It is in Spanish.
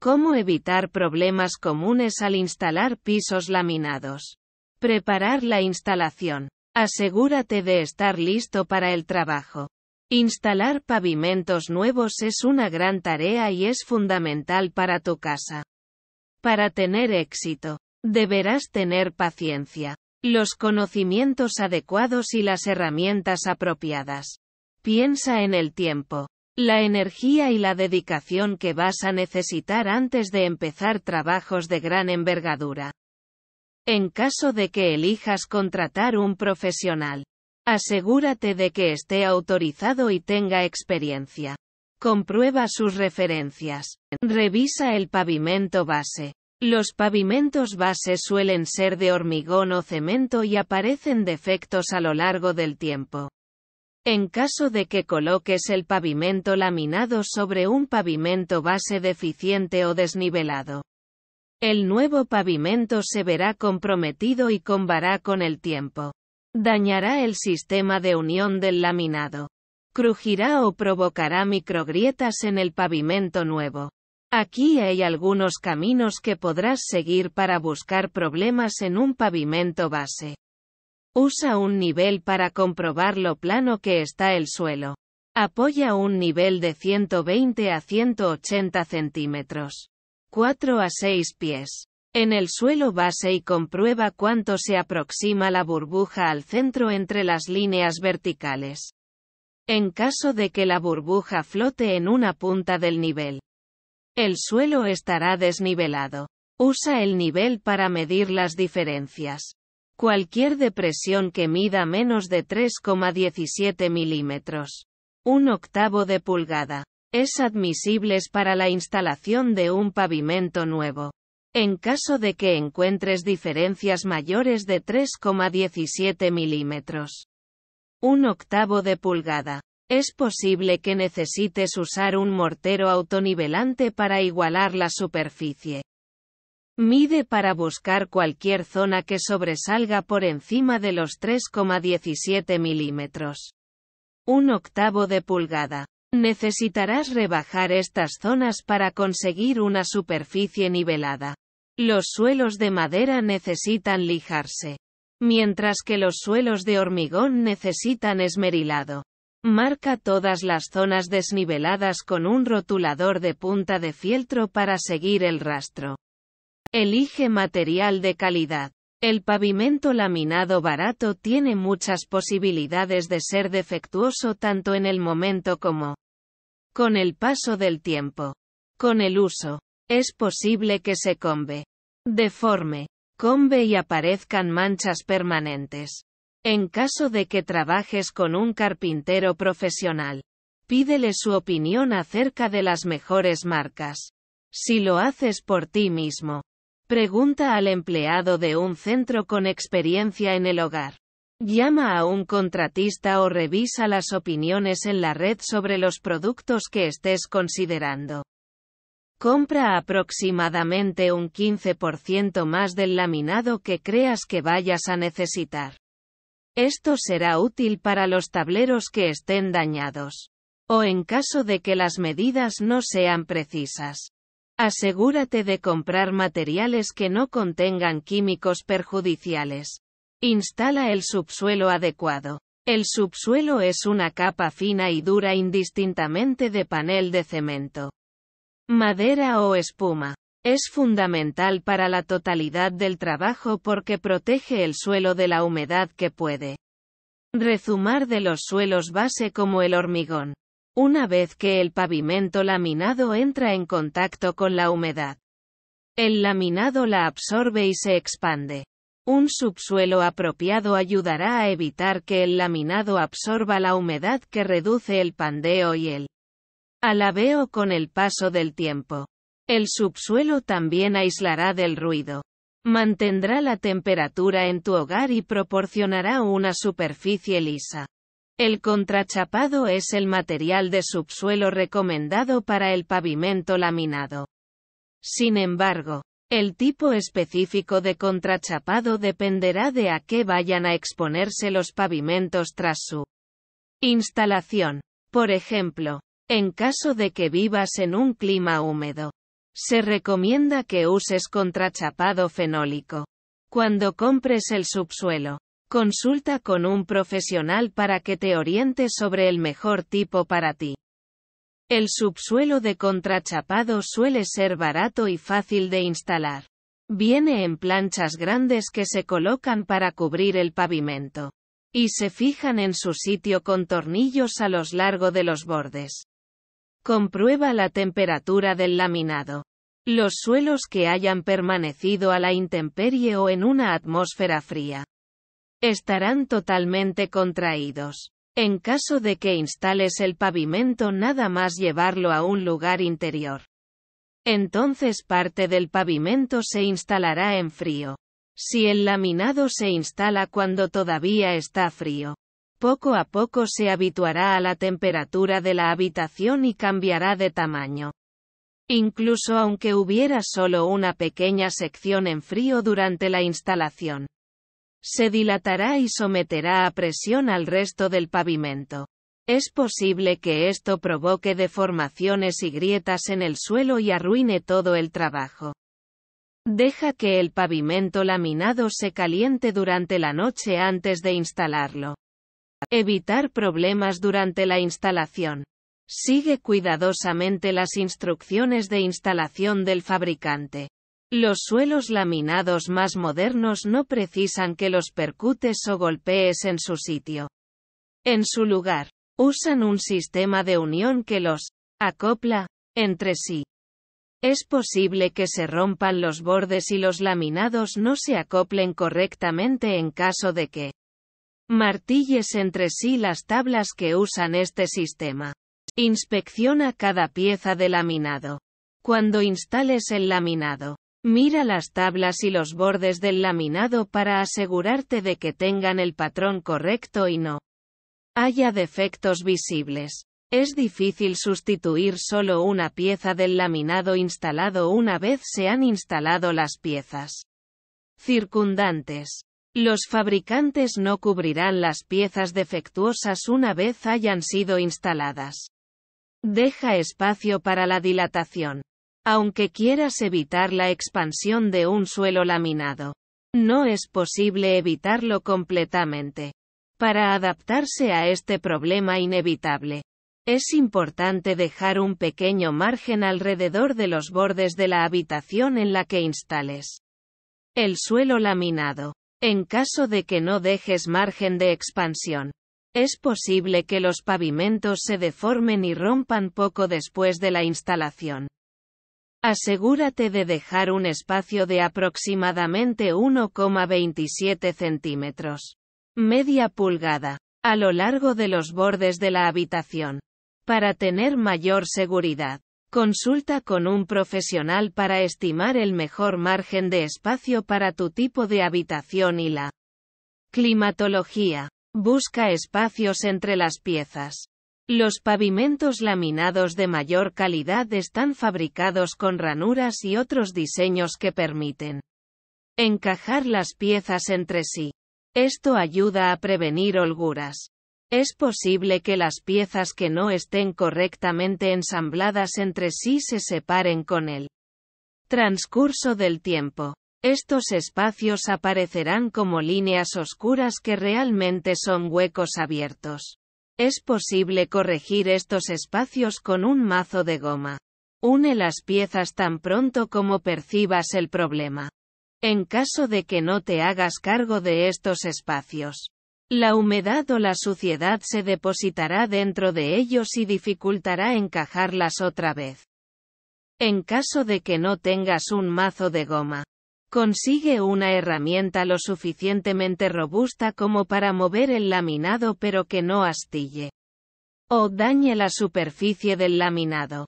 Cómo evitar problemas comunes al instalar pisos laminados. Preparar la instalación. Asegúrate de estar listo para el trabajo. Instalar pavimentos nuevos es una gran tarea y es fundamental para tu casa. Para tener éxito, deberás tener paciencia, los conocimientos adecuados y las herramientas apropiadas. Piensa en el tiempo la energía y la dedicación que vas a necesitar antes de empezar trabajos de gran envergadura. En caso de que elijas contratar un profesional, asegúrate de que esté autorizado y tenga experiencia. Comprueba sus referencias. Revisa el pavimento base. Los pavimentos base suelen ser de hormigón o cemento y aparecen defectos a lo largo del tiempo. En caso de que coloques el pavimento laminado sobre un pavimento base deficiente o desnivelado, el nuevo pavimento se verá comprometido y combará con el tiempo. Dañará el sistema de unión del laminado. Crujirá o provocará microgrietas en el pavimento nuevo. Aquí hay algunos caminos que podrás seguir para buscar problemas en un pavimento base. Usa un nivel para comprobar lo plano que está el suelo. Apoya un nivel de 120 a 180 centímetros. 4 a 6 pies. En el suelo base y comprueba cuánto se aproxima la burbuja al centro entre las líneas verticales. En caso de que la burbuja flote en una punta del nivel, el suelo estará desnivelado. Usa el nivel para medir las diferencias. Cualquier depresión que mida menos de 3,17 milímetros. Un octavo de pulgada. Es admisible para la instalación de un pavimento nuevo. En caso de que encuentres diferencias mayores de 3,17 milímetros. Un octavo de pulgada. Es posible que necesites usar un mortero autonivelante para igualar la superficie. Mide para buscar cualquier zona que sobresalga por encima de los 3,17 milímetros. Un octavo de pulgada. Necesitarás rebajar estas zonas para conseguir una superficie nivelada. Los suelos de madera necesitan lijarse. Mientras que los suelos de hormigón necesitan esmerilado. Marca todas las zonas desniveladas con un rotulador de punta de fieltro para seguir el rastro. Elige material de calidad. El pavimento laminado barato tiene muchas posibilidades de ser defectuoso tanto en el momento como con el paso del tiempo. Con el uso, es posible que se combe, deforme, combe y aparezcan manchas permanentes. En caso de que trabajes con un carpintero profesional, pídele su opinión acerca de las mejores marcas. Si lo haces por ti mismo, Pregunta al empleado de un centro con experiencia en el hogar. Llama a un contratista o revisa las opiniones en la red sobre los productos que estés considerando. Compra aproximadamente un 15% más del laminado que creas que vayas a necesitar. Esto será útil para los tableros que estén dañados. O en caso de que las medidas no sean precisas. Asegúrate de comprar materiales que no contengan químicos perjudiciales. Instala el subsuelo adecuado. El subsuelo es una capa fina y dura indistintamente de panel de cemento, madera o espuma. Es fundamental para la totalidad del trabajo porque protege el suelo de la humedad que puede rezumar de los suelos base como el hormigón una vez que el pavimento laminado entra en contacto con la humedad. El laminado la absorbe y se expande. Un subsuelo apropiado ayudará a evitar que el laminado absorba la humedad que reduce el pandeo y el alabeo con el paso del tiempo. El subsuelo también aislará del ruido. Mantendrá la temperatura en tu hogar y proporcionará una superficie lisa. El contrachapado es el material de subsuelo recomendado para el pavimento laminado. Sin embargo, el tipo específico de contrachapado dependerá de a qué vayan a exponerse los pavimentos tras su instalación. Por ejemplo, en caso de que vivas en un clima húmedo, se recomienda que uses contrachapado fenólico. Cuando compres el subsuelo, Consulta con un profesional para que te oriente sobre el mejor tipo para ti. El subsuelo de contrachapado suele ser barato y fácil de instalar. Viene en planchas grandes que se colocan para cubrir el pavimento. Y se fijan en su sitio con tornillos a lo largo de los bordes. Comprueba la temperatura del laminado. Los suelos que hayan permanecido a la intemperie o en una atmósfera fría estarán totalmente contraídos. En caso de que instales el pavimento nada más llevarlo a un lugar interior. Entonces parte del pavimento se instalará en frío. Si el laminado se instala cuando todavía está frío, poco a poco se habituará a la temperatura de la habitación y cambiará de tamaño. Incluso aunque hubiera solo una pequeña sección en frío durante la instalación. Se dilatará y someterá a presión al resto del pavimento. Es posible que esto provoque deformaciones y grietas en el suelo y arruine todo el trabajo. Deja que el pavimento laminado se caliente durante la noche antes de instalarlo. Evitar problemas durante la instalación. Sigue cuidadosamente las instrucciones de instalación del fabricante. Los suelos laminados más modernos no precisan que los percutes o golpees en su sitio. En su lugar, usan un sistema de unión que los acopla entre sí. Es posible que se rompan los bordes y los laminados no se acoplen correctamente en caso de que martilles entre sí las tablas que usan este sistema. Inspecciona cada pieza de laminado. Cuando instales el laminado, Mira las tablas y los bordes del laminado para asegurarte de que tengan el patrón correcto y no haya defectos visibles. Es difícil sustituir solo una pieza del laminado instalado una vez se han instalado las piezas circundantes. Los fabricantes no cubrirán las piezas defectuosas una vez hayan sido instaladas. Deja espacio para la dilatación aunque quieras evitar la expansión de un suelo laminado. No es posible evitarlo completamente. Para adaptarse a este problema inevitable, es importante dejar un pequeño margen alrededor de los bordes de la habitación en la que instales el suelo laminado. En caso de que no dejes margen de expansión, es posible que los pavimentos se deformen y rompan poco después de la instalación. Asegúrate de dejar un espacio de aproximadamente 1,27 centímetros. Media pulgada. A lo largo de los bordes de la habitación. Para tener mayor seguridad, consulta con un profesional para estimar el mejor margen de espacio para tu tipo de habitación y la climatología. Busca espacios entre las piezas. Los pavimentos laminados de mayor calidad están fabricados con ranuras y otros diseños que permiten encajar las piezas entre sí. Esto ayuda a prevenir holguras. Es posible que las piezas que no estén correctamente ensambladas entre sí se separen con el transcurso del tiempo. Estos espacios aparecerán como líneas oscuras que realmente son huecos abiertos. Es posible corregir estos espacios con un mazo de goma. Une las piezas tan pronto como percibas el problema. En caso de que no te hagas cargo de estos espacios, la humedad o la suciedad se depositará dentro de ellos y dificultará encajarlas otra vez. En caso de que no tengas un mazo de goma, Consigue una herramienta lo suficientemente robusta como para mover el laminado pero que no astille o dañe la superficie del laminado.